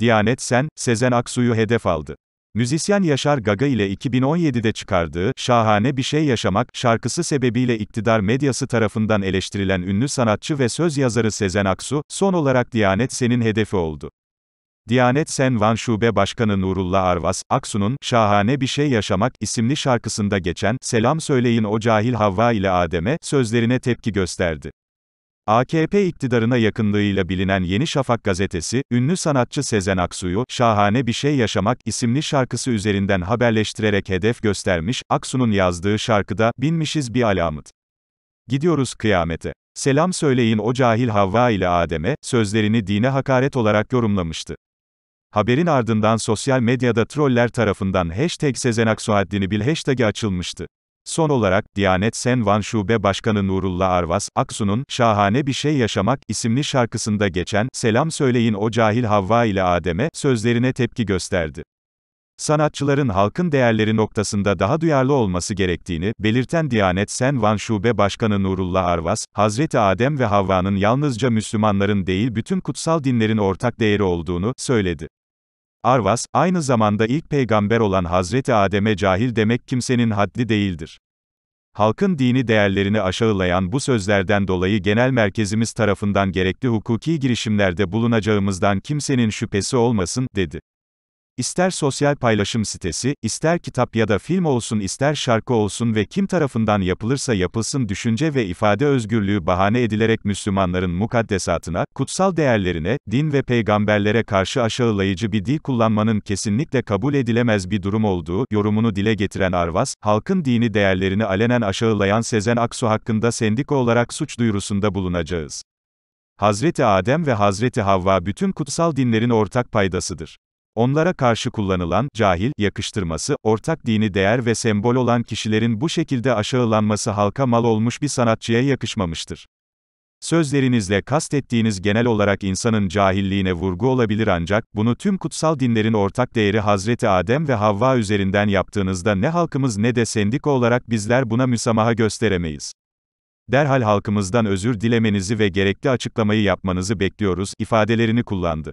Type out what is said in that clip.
Diyanet Sen, Sezen Aksu'yu hedef aldı. Müzisyen Yaşar Gaga ile 2017'de çıkardığı Şahane Bir Şey Yaşamak şarkısı sebebiyle iktidar medyası tarafından eleştirilen ünlü sanatçı ve söz yazarı Sezen Aksu, son olarak Diyanet Sen'in hedefi oldu. Diyanet Sen Van Şube Başkanı Nurullah Arvas, Aksu'nun Şahane Bir Şey Yaşamak isimli şarkısında geçen Selam Söyleyin O Cahil Havva ile Adem'e sözlerine tepki gösterdi. AKP iktidarına yakınlığıyla bilinen Yeni Şafak gazetesi, ünlü sanatçı Sezen Aksu'yu "Şahane Bir Şey Yaşamak" isimli şarkısı üzerinden haberleştirerek hedef göstermiş. Aksu'nun yazdığı şarkıda "Binmişiz bir alamet. Gidiyoruz kıyamete. Selam söyleyin o cahil Havva ile Adem'e" sözlerini dine hakaret olarak yorumlamıştı. Haberin ardından sosyal medyada troller tarafından hashtag Sezen Aksu haddini bil hashtag'i açılmıştı. Son olarak, Diyanet Senvan Şube Başkanı Nurullah Arvas, Aksu'nun, Şahane Bir Şey Yaşamak, isimli şarkısında geçen, Selam Söyleyin O Cahil Havva ile Adem'e, sözlerine tepki gösterdi. Sanatçıların halkın değerleri noktasında daha duyarlı olması gerektiğini belirten Diyanet Senvan Şube Başkanı Nurullah Arvas, Hazreti Adem ve Havva'nın yalnızca Müslümanların değil bütün kutsal dinlerin ortak değeri olduğunu söyledi. Arvas, aynı zamanda ilk peygamber olan Hazreti Adem'e cahil demek kimsenin haddi değildir. Halkın dini değerlerini aşağılayan bu sözlerden dolayı genel merkezimiz tarafından gerekli hukuki girişimlerde bulunacağımızdan kimsenin şüphesi olmasın, dedi. İster sosyal paylaşım sitesi, ister kitap ya da film olsun ister şarkı olsun ve kim tarafından yapılırsa yapılsın düşünce ve ifade özgürlüğü bahane edilerek Müslümanların mukaddesatına, kutsal değerlerine, din ve peygamberlere karşı aşağılayıcı bir dil kullanmanın kesinlikle kabul edilemez bir durum olduğu, yorumunu dile getiren Arvas, halkın dini değerlerini alenen aşağılayan Sezen Aksu hakkında sendika olarak suç duyurusunda bulunacağız. Hazreti Adem ve Hazreti Havva bütün kutsal dinlerin ortak paydasıdır. Onlara karşı kullanılan cahil yakıştırması, ortak dini değer ve sembol olan kişilerin bu şekilde aşağılanması halka mal olmuş bir sanatçıya yakışmamıştır. Sözlerinizle kastettiğiniz genel olarak insanın cahilliğine vurgu olabilir ancak, bunu tüm kutsal dinlerin ortak değeri Hazreti Adem ve Havva üzerinden yaptığınızda ne halkımız ne de sendika olarak bizler buna müsamaha gösteremeyiz. Derhal halkımızdan özür dilemenizi ve gerekli açıklamayı yapmanızı bekliyoruz, ifadelerini kullandı.